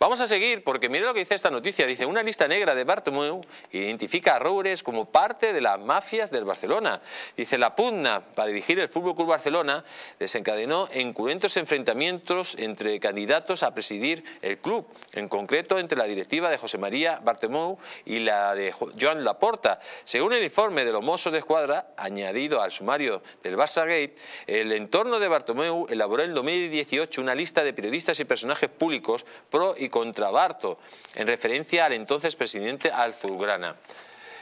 Vamos a seguir porque mire lo que dice esta noticia. Dice, una lista negra de Bartomeu identifica a Roures como parte de las mafias del Barcelona. Dice, la pugna para dirigir el Fútbol Club Barcelona desencadenó en encurentos enfrentamientos entre candidatos a presidir el club, en concreto entre la directiva de José María Bartomeu y la de Joan Laporta. Según el informe de los Mossos de Escuadra, añadido al sumario del Barça Gate, el entorno de Bartomeu elaboró en 2018 una lista de periodistas y personajes públicos pro y contrabarto en referencia al entonces presidente Alzulgrana.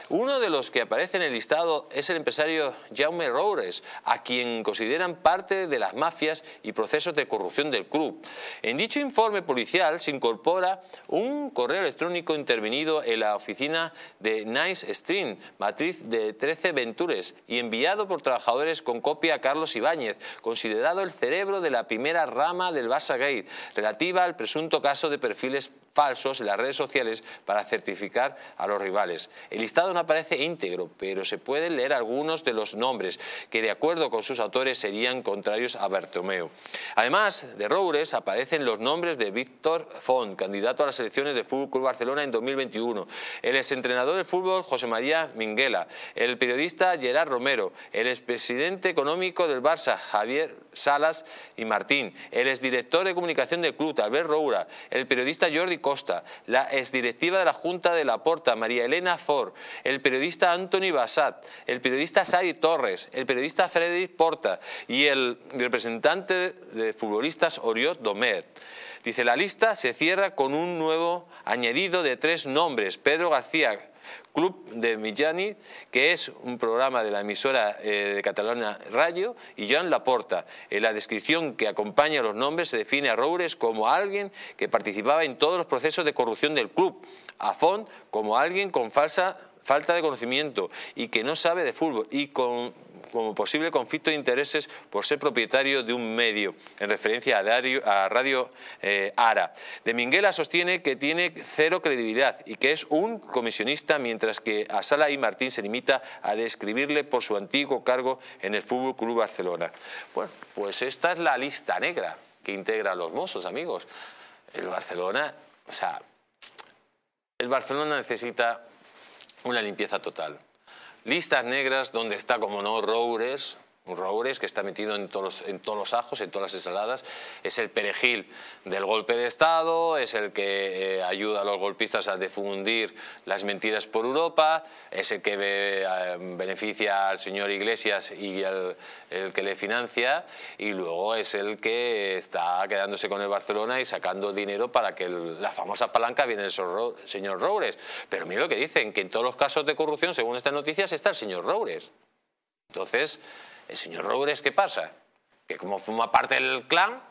Uno de los que aparece en el listado es el empresario Jaume Roures, a quien consideran parte de las mafias y procesos de corrupción del club. En dicho informe policial se incorpora un correo electrónico intervenido en la oficina de Nice Stream, matriz de 13 Ventures, y enviado por trabajadores con copia a Carlos Ibáñez, considerado el cerebro de la primera rama del Barça Gate, relativa al presunto caso de perfiles falsos en las redes sociales para certificar a los rivales. El listado aparece íntegro, pero se pueden leer algunos de los nombres que de acuerdo con sus autores serían contrarios a Bartomeu. Además de Roures aparecen los nombres de Víctor Font, candidato a las elecciones de Fútbol Barcelona en 2021, el exentrenador de fútbol José María Minguela, el periodista Gerard Romero, el expresidente económico del Barça Javier Salas y Martín, el exdirector de comunicación de club Albert Roura, el periodista Jordi Costa, la exdirectiva de la Junta de la Porta María Elena Ford, el periodista Anthony Bassat, el periodista Sari Torres, el periodista Frederic Porta y el representante de futbolistas Oriot Domet. Dice, la lista se cierra con un nuevo añadido de tres nombres, Pedro García, Club de Millani, que es un programa de la emisora eh, de Catalana Radio, y Joan Laporta. En la descripción que acompaña los nombres se define a Roures como alguien que participaba en todos los procesos de corrupción del club, a Font como alguien con falsa falta de conocimiento y que no sabe de fútbol y con como posible conflicto de intereses por ser propietario de un medio, en referencia a, a Radio eh, Ara. De Minguela sostiene que tiene cero credibilidad y que es un comisionista, mientras que a Sala y Martín se limita a describirle por su antiguo cargo en el Fútbol Club Barcelona. Bueno, pues esta es la lista negra que integra los mozos, amigos. El Barcelona, o sea, el Barcelona necesita una limpieza total. Listas negras donde está, como no, Roures, roures que está metido en todos, los, en todos los ajos, en todas las ensaladas. Es el perejil del golpe de Estado, es el que eh, ayuda a los golpistas a difundir las mentiras por Europa, es el que eh, beneficia al señor Iglesias y el, que le financia, y luego es el que está quedándose con el Barcelona y sacando dinero para que la famosa palanca viene del señor Roures. Pero mira lo que dicen, que en todos los casos de corrupción, según estas noticias, está el señor Roures. Entonces, el señor Roures, ¿qué pasa? Que como forma parte del clan,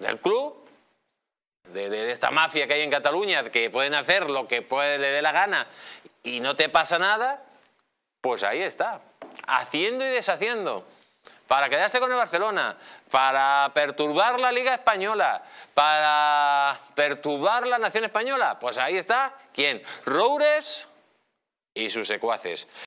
del club, de, esta mafia que hay en Cataluña, que pueden hacer lo que le dé la gana y no te pasa nada, pues ahí está, haciendo y deshaciendo. Para quedarse con el Barcelona, para perturbar la Liga Española, para perturbar la Nación Española, pues ahí está, ¿quién? Roures y sus secuaces.